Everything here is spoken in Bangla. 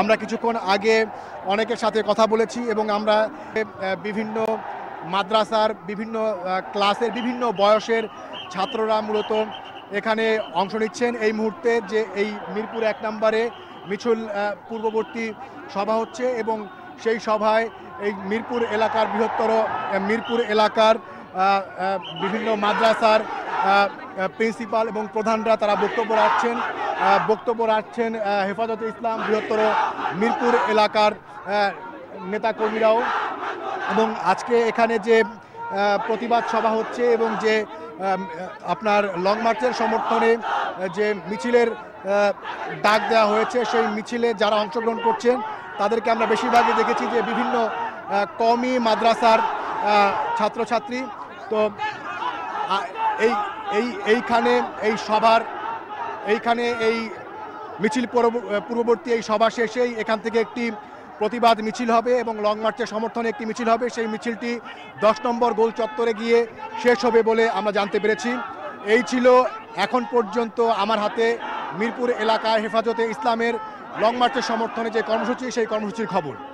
আমরা কিছুক্ষণ আগে অনেকের সাথে কথা বলেছি এবং আমরা বিভিন্ন মাদ্রাসার বিভিন্ন ক্লাসের বিভিন্ন বয়সের ছাত্ররা মূলত এখানে অংশ নিচ্ছেন এই মুহূর্তে যে এই মিরপুর এক নম্বরে মিছিল পূর্ববর্তী সভা হচ্ছে এবং সেই সভায় এই মিরপুর এলাকার বৃহত্তর মিরপুর এলাকার বিভিন্ন মাদ্রাসার প্রিন্সিপাল এবং প্রধানরা তারা বক্তব্য রাখছেন বক্তব্য রাখছেন হেফাজতে ইসলাম বৃহত্তর মিরপুর এলাকার নেতাকর্মীরাও এবং আজকে এখানে যে প্রতিবাদ সভা হচ্ছে এবং যে আপনার লং মার্চের সমর্থনে যে মিছিলের ডাক দেওয়া হয়েছে সেই মিছিলে যারা অংশগ্রহণ করছেন তাদেরকে আমরা বেশিরভাগই দেখেছি যে বিভিন্ন কমি মাদ্রাসার ছাত্রছাত্রী তো এই এই এইখানে এই সভার এইখানে এই মিছিল পূর্ববর্তী এই সভা শেষেই এখান থেকে একটি প্রতিবাদ মিছিল হবে এবং লং মার্চের সমর্থনে একটি মিছিল হবে সেই মিছিলটি দশ নম্বর গোল চত্বরে গিয়ে শেষ হবে বলে আমরা জানতে পেরেছি এই ছিল এখন পর্যন্ত আমার হাতে মিরপুর এলাকায় হেফাজতে ইসলামের লং মার্চের সমর্থনে যে কর্মসূচি সেই কর্মসূচির খবর